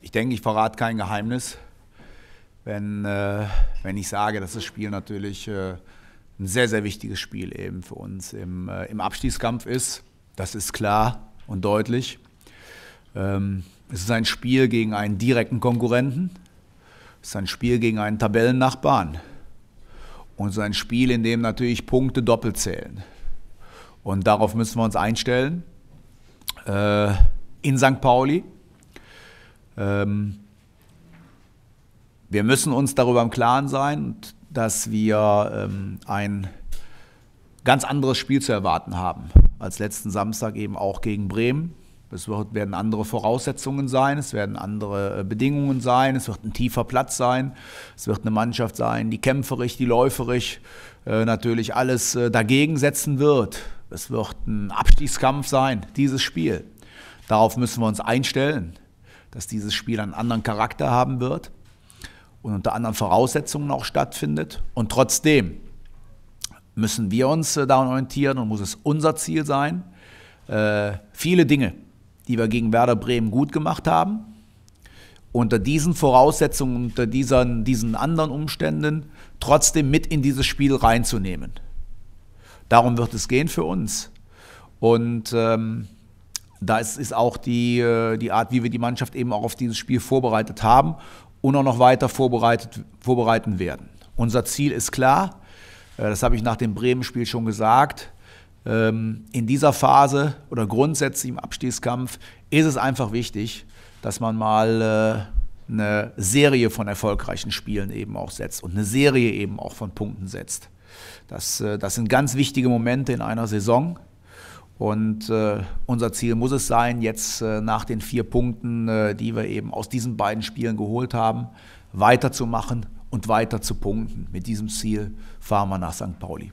Ich denke, ich verrate kein Geheimnis, wenn, äh, wenn ich sage, dass das Spiel natürlich äh, ein sehr, sehr wichtiges Spiel eben für uns im, äh, im Abstiegskampf ist. Das ist klar und deutlich. Ähm, es ist ein Spiel gegen einen direkten Konkurrenten. Es ist ein Spiel gegen einen Tabellennachbarn. Und es ist ein Spiel, in dem natürlich Punkte doppelt zählen. Und darauf müssen wir uns einstellen. Äh, in St. Pauli ähm, wir müssen uns darüber im Klaren sein, dass wir ähm, ein ganz anderes Spiel zu erwarten haben als letzten Samstag eben auch gegen Bremen. Es werden andere Voraussetzungen sein, es werden andere äh, Bedingungen sein, es wird ein tiefer Platz sein, es wird eine Mannschaft sein, die kämpferig, die läuferig äh, natürlich alles äh, dagegen setzen wird. Es wird ein Abstiegskampf sein, dieses Spiel. Darauf müssen wir uns einstellen dass dieses Spiel einen anderen Charakter haben wird und unter anderen Voraussetzungen auch stattfindet. Und trotzdem müssen wir uns äh, daran orientieren und muss es unser Ziel sein, äh, viele Dinge, die wir gegen Werder Bremen gut gemacht haben, unter diesen Voraussetzungen, unter diesen, diesen anderen Umständen trotzdem mit in dieses Spiel reinzunehmen. Darum wird es gehen für uns. Und ähm, das ist auch die, äh, die Art, wie wir die Mannschaft eben auch auf dieses Spiel vorbereitet haben und auch noch weiter vorbereitet, vorbereiten werden. Unser Ziel ist klar, äh, das habe ich nach dem Bremen-Spiel schon gesagt. Ähm, in dieser Phase oder grundsätzlich im Abstiegskampf ist es einfach wichtig, dass man mal äh, eine Serie von erfolgreichen Spielen eben auch setzt und eine Serie eben auch von Punkten setzt. Das, das sind ganz wichtige Momente in einer Saison. Und äh, unser Ziel muss es sein, jetzt äh, nach den vier Punkten, äh, die wir eben aus diesen beiden Spielen geholt haben, weiterzumachen und weiter zu punkten. Mit diesem Ziel fahren wir nach St. Pauli.